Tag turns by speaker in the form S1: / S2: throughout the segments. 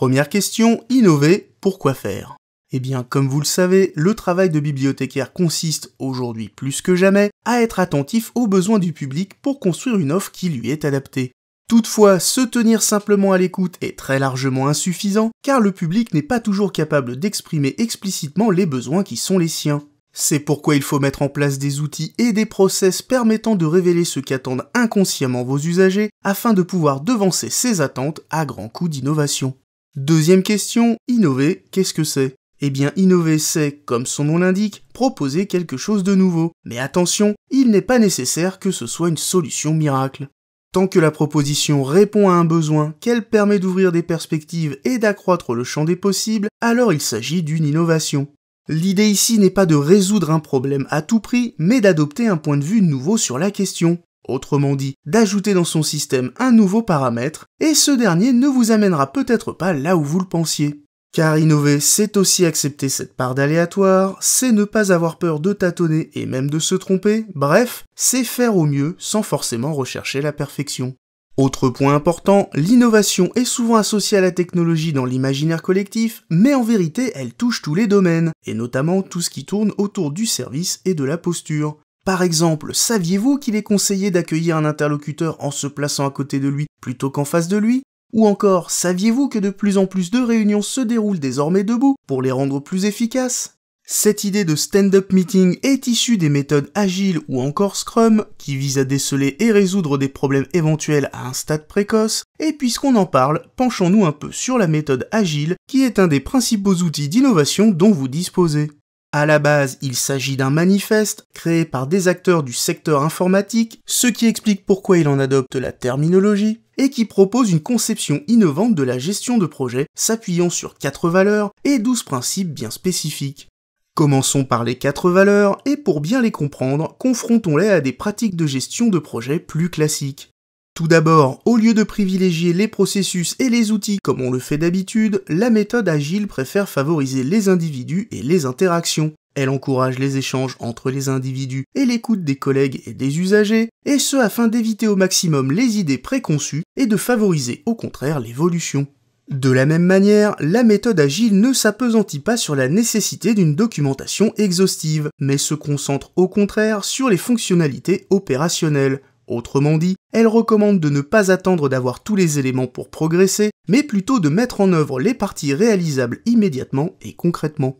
S1: Première question, innover, pourquoi faire eh bien, comme vous le savez, le travail de bibliothécaire consiste, aujourd'hui plus que jamais, à être attentif aux besoins du public pour construire une offre qui lui est adaptée. Toutefois, se tenir simplement à l'écoute est très largement insuffisant, car le public n'est pas toujours capable d'exprimer explicitement les besoins qui sont les siens. C'est pourquoi il faut mettre en place des outils et des process permettant de révéler ce qu'attendent inconsciemment vos usagers afin de pouvoir devancer ces attentes à grands coups d'innovation. Deuxième question, innover, qu'est-ce que c'est Eh bien, innover, c'est, comme son nom l'indique, proposer quelque chose de nouveau. Mais attention, il n'est pas nécessaire que ce soit une solution miracle. Tant que la proposition répond à un besoin, qu'elle permet d'ouvrir des perspectives et d'accroître le champ des possibles, alors il s'agit d'une innovation. L'idée ici n'est pas de résoudre un problème à tout prix, mais d'adopter un point de vue nouveau sur la question. Autrement dit, d'ajouter dans son système un nouveau paramètre, et ce dernier ne vous amènera peut-être pas là où vous le pensiez. Car innover, c'est aussi accepter cette part d'aléatoire, c'est ne pas avoir peur de tâtonner et même de se tromper, bref, c'est faire au mieux sans forcément rechercher la perfection. Autre point important, l'innovation est souvent associée à la technologie dans l'imaginaire collectif, mais en vérité elle touche tous les domaines, et notamment tout ce qui tourne autour du service et de la posture. Par exemple, saviez-vous qu'il est conseillé d'accueillir un interlocuteur en se plaçant à côté de lui plutôt qu'en face de lui Ou encore, saviez-vous que de plus en plus de réunions se déroulent désormais debout pour les rendre plus efficaces cette idée de stand-up meeting est issue des méthodes agiles ou encore Scrum qui visent à déceler et résoudre des problèmes éventuels à un stade précoce. Et puisqu'on en parle, penchons-nous un peu sur la méthode agile qui est un des principaux outils d'innovation dont vous disposez. À la base, il s'agit d'un manifeste créé par des acteurs du secteur informatique, ce qui explique pourquoi il en adopte la terminologie, et qui propose une conception innovante de la gestion de projet s'appuyant sur quatre valeurs et 12 principes bien spécifiques. Commençons par les quatre valeurs et pour bien les comprendre, confrontons-les à des pratiques de gestion de projet plus classiques. Tout d'abord, au lieu de privilégier les processus et les outils comme on le fait d'habitude, la méthode agile préfère favoriser les individus et les interactions. Elle encourage les échanges entre les individus et l'écoute des collègues et des usagers, et ce afin d'éviter au maximum les idées préconçues et de favoriser au contraire l'évolution. De la même manière, la méthode agile ne s'appesantit pas sur la nécessité d'une documentation exhaustive, mais se concentre au contraire sur les fonctionnalités opérationnelles, Autrement dit, elle recommande de ne pas attendre d'avoir tous les éléments pour progresser, mais plutôt de mettre en œuvre les parties réalisables immédiatement et concrètement.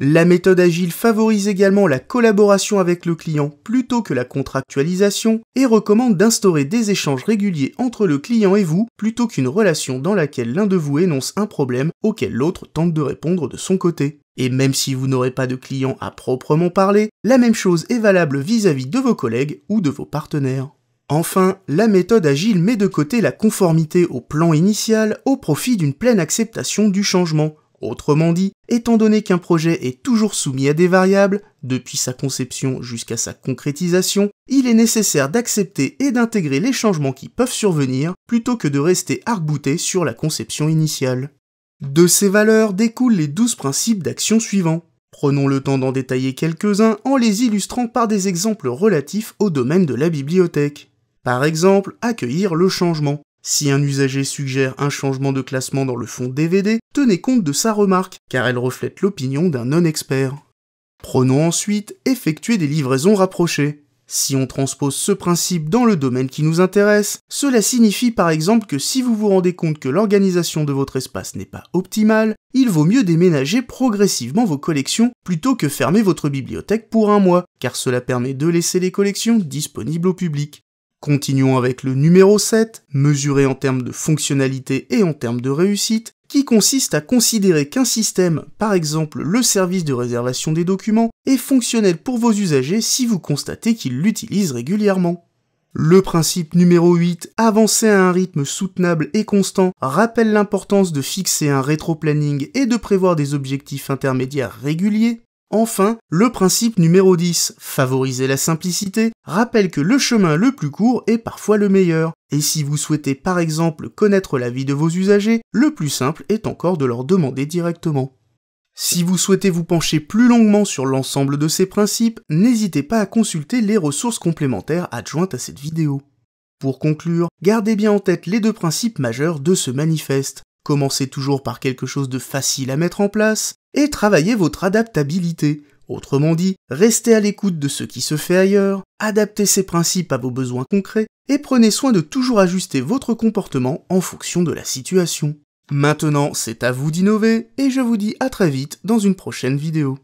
S1: La méthode agile favorise également la collaboration avec le client plutôt que la contractualisation et recommande d'instaurer des échanges réguliers entre le client et vous plutôt qu'une relation dans laquelle l'un de vous énonce un problème auquel l'autre tente de répondre de son côté. Et même si vous n'aurez pas de client à proprement parler, la même chose est valable vis-à-vis de vos collègues ou de vos partenaires. Enfin, la méthode agile met de côté la conformité au plan initial au profit d'une pleine acceptation du changement. Autrement dit, étant donné qu'un projet est toujours soumis à des variables, depuis sa conception jusqu'à sa concrétisation, il est nécessaire d'accepter et d'intégrer les changements qui peuvent survenir plutôt que de rester arc-bouté sur la conception initiale. De ces valeurs découlent les douze principes d'action suivants. Prenons le temps d'en détailler quelques-uns en les illustrant par des exemples relatifs au domaine de la bibliothèque. Par exemple, accueillir le changement. Si un usager suggère un changement de classement dans le fond DVD, tenez compte de sa remarque, car elle reflète l'opinion d'un non-expert. Prenons ensuite effectuer des livraisons rapprochées. Si on transpose ce principe dans le domaine qui nous intéresse, cela signifie par exemple que si vous vous rendez compte que l'organisation de votre espace n'est pas optimale, il vaut mieux déménager progressivement vos collections plutôt que fermer votre bibliothèque pour un mois, car cela permet de laisser les collections disponibles au public. Continuons avec le numéro 7, mesuré en termes de fonctionnalité et en termes de réussite, qui consiste à considérer qu'un système, par exemple le service de réservation des documents, est fonctionnel pour vos usagers si vous constatez qu'ils l'utilisent régulièrement. Le principe numéro 8, avancer à un rythme soutenable et constant, rappelle l'importance de fixer un rétro-planning et de prévoir des objectifs intermédiaires réguliers. Enfin, le principe numéro 10, favoriser la simplicité, rappelle que le chemin le plus court est parfois le meilleur. Et si vous souhaitez par exemple connaître la vie de vos usagers, le plus simple est encore de leur demander directement. Si vous souhaitez vous pencher plus longuement sur l'ensemble de ces principes, n'hésitez pas à consulter les ressources complémentaires adjointes à cette vidéo. Pour conclure, gardez bien en tête les deux principes majeurs de ce manifeste. Commencez toujours par quelque chose de facile à mettre en place, et travaillez votre adaptabilité. Autrement dit, restez à l'écoute de ce qui se fait ailleurs, adaptez ces principes à vos besoins concrets et prenez soin de toujours ajuster votre comportement en fonction de la situation. Maintenant, c'est à vous d'innover et je vous dis à très vite dans une prochaine vidéo.